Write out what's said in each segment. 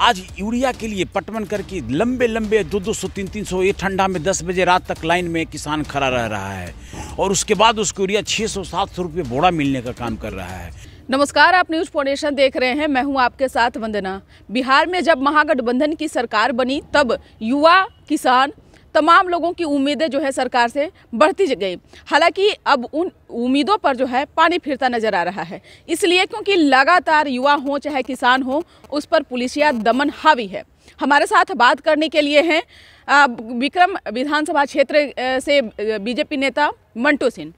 आज यूरिया के लिए पटवन करके लंबे लंबे दो दो सौ तीन तीन सौ ये ठंडा में दस बजे रात तक लाइन में किसान खड़ा रह रहा है और उसके बाद उसको यूरिया छह सौ सात सौ रुपये बोड़ा मिलने का काम कर रहा है नमस्कार आप न्यूज फोर्डेशन देख रहे हैं मैं हूं आपके साथ वंदना बिहार में जब महागठबंधन की सरकार बनी तब युवा किसान तमाम लोगों की उम्मीदें जो है सरकार से बढ़ती गई हालांकि अब उन उम्मीदों पर जो है पानी फिरता नजर आ रहा है इसलिए क्योंकि लगातार युवा हों चाहे किसान हो उस पर पुलिसिया दमन हावी है हमारे साथ बात करने के लिए हैं विक्रम विधानसभा क्षेत्र से बीजेपी नेता मंटू सिंह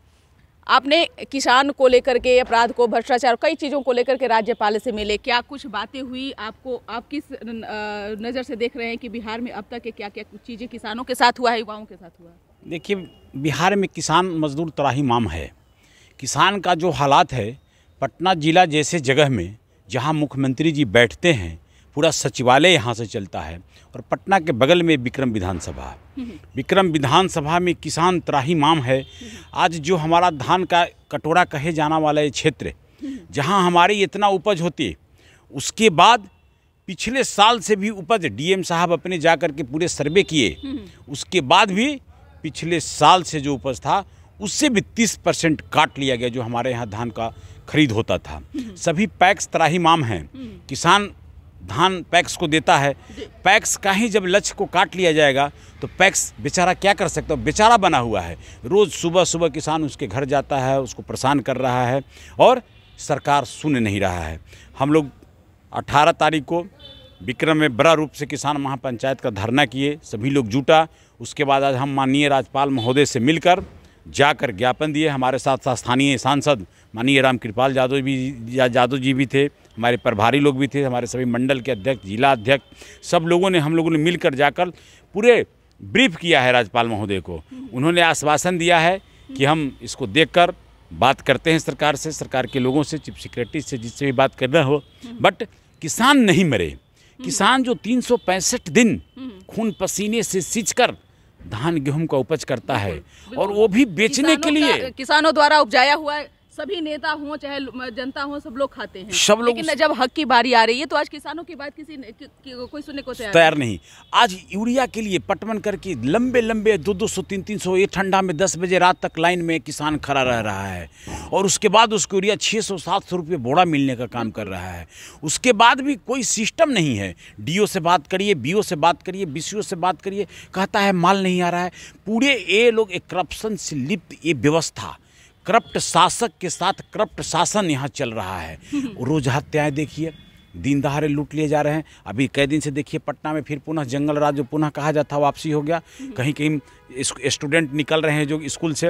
आपने किसान को लेकर के अपराध को भ्रष्टाचार कई चीज़ों को लेकर के राज्यपाल से मिले क्या कुछ बातें हुई आपको आप किस नज़र से देख रहे हैं कि बिहार में अब तक क्या क्या कुछ चीज़ें किसानों के साथ हुआ है युवाओं के साथ हुआ देखिए बिहार में किसान मजदूर तराही माम है किसान का जो हालात है पटना ज़िला जैसे जगह में जहाँ मुख्यमंत्री जी बैठते हैं पूरा सचिवालय यहाँ से चलता है और पटना के बगल में विक्रम विधानसभा विक्रम विधानसभा में किसान त्राही माम है आज जो हमारा धान का कटोरा कहे जाना वाला ये क्षेत्र जहाँ हमारी इतना उपज होती उसके बाद पिछले साल से भी उपज डीएम साहब अपने जा कर के पूरे सर्वे किए उसके बाद भी पिछले साल से जो उपज था उससे भी तीस परसेंट काट लिया गया जो हमारे यहाँ धान का खरीद होता था सभी पैक्स त्राही माम हैं किसान धान पैक्स को देता है पैक्स का ही जब लक्ष्य को काट लिया जाएगा तो पैक्स बेचारा क्या कर सकता है बेचारा बना हुआ है रोज़ सुबह सुबह किसान उसके घर जाता है उसको परेशान कर रहा है और सरकार सुन नहीं रहा है हम लोग 18 तारीख को विक्रम में बड़ा रूप से किसान महापंचायत का धरना किए सभी लोग जुटा उसके बाद आज हम माननीय राज्यपाल महोदय से मिलकर जाकर ज्ञापन दिए हमारे साथ साथ स्थानीय सांसद माननीय राम कृपाल यादव भी यादव जी भी थे हमारे प्रभारी लोग भी थे हमारे सभी मंडल के अध्यक्ष जिला अध्यक्ष सब लोगों ने हम लोगों ने मिलकर जाकर पूरे ब्रीफ किया है राज्यपाल महोदय को उन्होंने आश्वासन दिया है कि हम इसको देखकर बात करते हैं सरकार से सरकार के लोगों से चीफ सेक्रेटरी से जिससे भी बात करना हो बट किसान नहीं मरे किसान जो तीन दिन खून पसीने से सींच कर धान गेहूं का उपज करता है और वो भी बेचने के लिए किसानों द्वारा उपजाया हुआ है सभी नेता हो चाहे जनता हो सब लोग खाते हैं सब लोग लेकिन जब हक की बारी आ रही है तो आज किसानों की बात किसी कि, कि, कोई सुनने को तैयार नहीं आज यूरिया के लिए पटवन करके लंबे लंबे दो दो सौ तीन तीन सौ ये ठंडा में दस बजे रात तक लाइन में किसान खड़ा रह रहा है और उसके बाद उसको यूरिया छः सौ सात सौ रुपये बोड़ा मिलने का काम कर रहा है उसके बाद भी कोई सिस्टम नहीं है डी से बात करिए बी से बात करिए बी से बात करिए कहता है माल नहीं आ रहा है पूरे ये लोग एक करप्शन से लिप्त ये व्यवस्था करप्ट शासक के साथ करप्ट शासन यहाँ चल रहा है रोज हत्याएं देखिए दिन दहाड़े लूट लिए जा रहे हैं अभी कई दिन से देखिए पटना में फिर पुनः जंगल राज जो पुनः कहा जाता वापसी हो गया कहीं कहीं स्टूडेंट निकल रहे हैं जो स्कूल से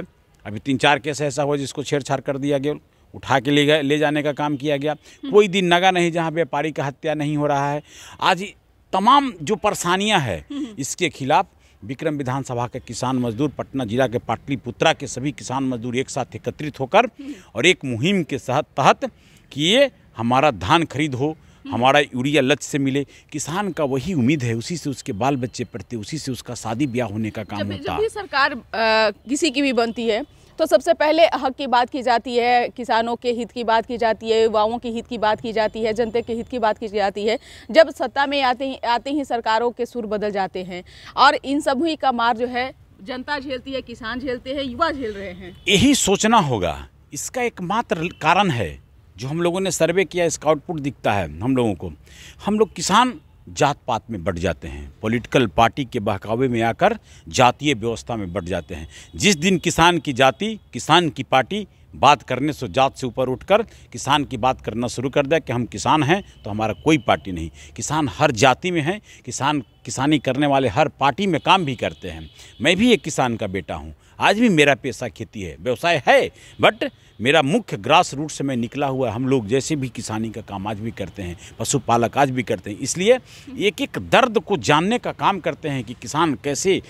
अभी तीन चार केस ऐसा हुआ जिसको छेड़छाड़ कर दिया गया उठा के ले गए ले जाने का काम किया गया कोई दिन नगा नहीं जहाँ व्यापारी का हत्या नहीं हो रहा है आज तमाम जो परेशानियाँ है इसके खिलाफ विक्रम विधानसभा के किसान मजदूर पटना जिला के पाटलिपुत्रा के सभी किसान मजदूर एक साथ एकत्रित होकर और एक मुहिम के तहत कि ये हमारा धान खरीद हो हमारा यूरिया लच से मिले किसान का वही उम्मीद है उसी से उसके बाल बच्चे पढ़ते उसी से उसका शादी ब्याह होने का काम जब, होता है सरकार आ, किसी की भी बनती है तो सबसे पहले हक की बात की जाती है किसानों के हित की बात की जाती है युवाओं के हित की बात की जाती है जनता के हित की बात की जाती है जब सत्ता में आते ही आते ही सरकारों के सुर बदल जाते हैं और इन सभी का मार जो है जनता झेलती है किसान झेलते हैं युवा झेल रहे हैं यही सोचना होगा इसका एकमात्र कारण है जो हम लोगों ने सर्वे किया इसका आउटपुट दिखता है हम लोगों को हम लोग किसान जात पात में बढ़ जाते हैं पॉलिटिकल पार्टी के बहकावे में आकर जातीय व्यवस्था में बढ़ जाते हैं जिस दिन किसान की जाति किसान की पार्टी बात करने से जात से ऊपर उठकर किसान की बात करना शुरू कर दिया कि हम किसान हैं तो हमारा कोई पार्टी नहीं किसान हर जाति में है किसान किसानी करने वाले हर पार्टी में काम भी करते हैं मैं भी एक किसान का बेटा हूँ आज भी मेरा पेशा खेती है व्यवसाय है बट मेरा मुख्य ग्रास रूट से मैं निकला हुआ हम लोग जैसे भी किसानी का काम आज भी करते हैं पशुपालक आज भी करते हैं इसलिए एक एक दर्द को जानने का काम करते हैं कि किसान कैसे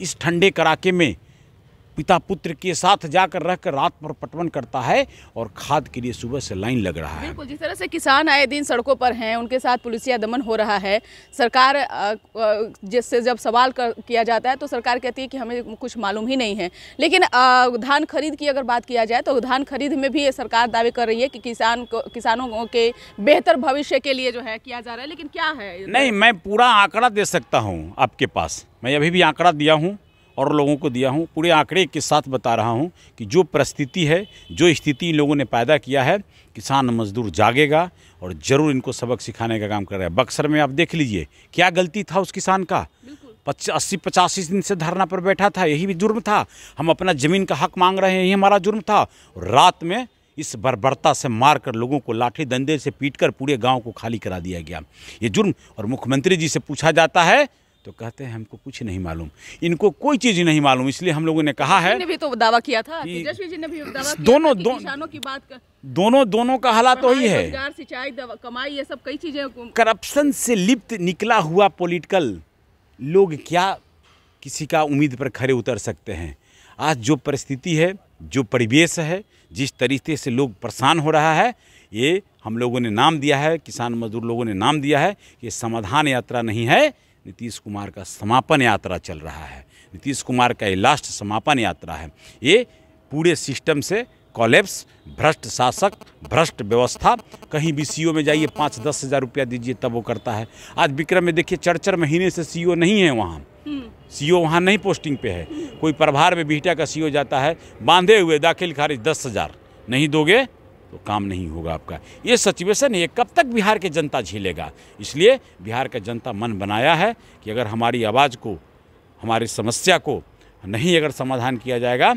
इस ठंडे कड़ाके में पिता पुत्र के साथ जाकर रहकर रात पर पटवन करता है और खाद के लिए सुबह से लाइन लग रहा है बिल्कुल जिस तरह से किसान आए दिन सड़कों पर हैं उनके साथ पुलिसिया दमन हो रहा है सरकार जिससे जब सवाल कर, किया जाता है तो सरकार कहती है कि हमें कुछ मालूम ही नहीं है लेकिन धान खरीद की अगर बात किया जाए तो धान खरीद में भी सरकार दावे कर रही है कि किसान को किसानों के बेहतर भविष्य के लिए जो है किया जा रहा है लेकिन क्या है नहीं मैं पूरा आंकड़ा दे सकता हूँ आपके पास मैं अभी भी आंकड़ा दिया हूँ और लोगों को दिया हूँ पूरे आंकड़े के साथ बता रहा हूँ कि जो परिस्थिति है जो स्थिति इन लोगों ने पैदा किया है किसान मजदूर जागेगा और ज़रूर इनको सबक सिखाने का काम कर रहा है बक्सर में आप देख लीजिए क्या गलती था उस किसान का पच्चीस अस्सी पचासी दिन से धरना पर बैठा था यही भी जुर्म था हम अपना ज़मीन का हक मांग रहे हैं यही हमारा जुर्म था रात में इस बर्बरता से मारकर लोगों को लाठी दंदे से पीटकर पूरे गांव को खाली करा दिया गया ये जुर्म और मुख्यमंत्री जी से पूछा जाता है तो कहते हैं हमको कुछ नहीं मालूम इनको कोई चीज़ नहीं मालूम इसलिए हम लोगों ने कहा है ने भी तो दावा किया था कि जी ने भी दावा किया दोनों था कि किसानों की बात कर... दोनों दोनों का हालात तो वही है सिंचाई कमाई ये सब कई चीज़ें करप्शन से लिप्त निकला हुआ पॉलिटिकल लोग क्या किसी का उम्मीद पर खड़े उतर सकते हैं आज जो परिस्थिति है जो परिवेश है जिस तरीके से लोग परेशान हो रहा है ये हम लोगों ने नाम दिया है किसान मजदूर लोगों ने नाम दिया है ये समाधान यात्रा नहीं है नीतीश कुमार का समापन यात्रा चल रहा है नीतीश कुमार का ये लास्ट समापन यात्रा है ये पूरे सिस्टम से कॉलेप्स भ्रष्ट शासक भ्रष्ट व्यवस्था कहीं भी सीईओ e में जाइए पाँच दस हज़ार रुपया दीजिए तब वो करता है आज विक्रम में देखिए चार महीने से सीईओ e नहीं है वहाँ सीईओ हम्म। e वहाँ नहीं पोस्टिंग पे है कोई प्रभार में बिहटा का सीईओ जाता है बांधे हुए दाखिल खारिज दस हज़ार नहीं दोगे तो काम नहीं होगा आपका ये सिचुएशन ये कब तक बिहार के जनता झेलेगा इसलिए बिहार का जनता मन बनाया है कि अगर हमारी आवाज़ को हमारी समस्या को नहीं अगर समाधान किया जाएगा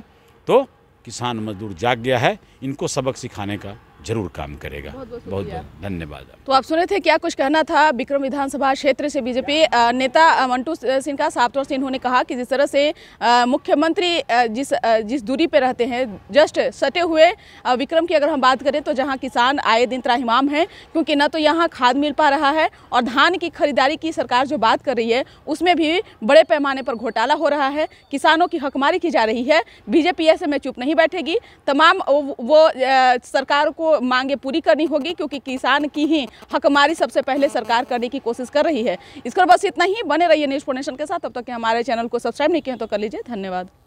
तो किसान मजदूर जाग गया है इनको सबक सिखाने का जरूर काम करेगा बहुत बहुत धन्यवाद तो आप सुने थे क्या कुछ कहना था बिक्रम विधानसभा क्षेत्र से बीजेपी नेता मंटू सिंह का साफ तौर से इन्होंने कहा कि जिस तरह से मुख्यमंत्री जिस जिस दूरी पर रहते हैं जस्ट सटे हुए विक्रम की अगर हम बात करें तो जहाँ किसान आए दिन त्राहिमाम हैं क्योंकि न तो यहाँ खाद मिल पा रहा है और धान की खरीदारी की सरकार जो बात कर रही है उसमें भी बड़े पैमाने पर घोटाला हो रहा है किसानों की हकमारी की जा रही है बीजेपी ऐसे में चुप नहीं बैठेगी तमाम वो सरकार को मांगे पूरी करनी होगी क्योंकि किसान की ही हकमारी सबसे पहले सरकार करने की कोशिश कर रही है पर बस इतना ही बने रहिए न्यूज़ फोर्नेशन के साथ अब तक हमारे चैनल को सब्सक्राइब नहीं किया तो कर लीजिए धन्यवाद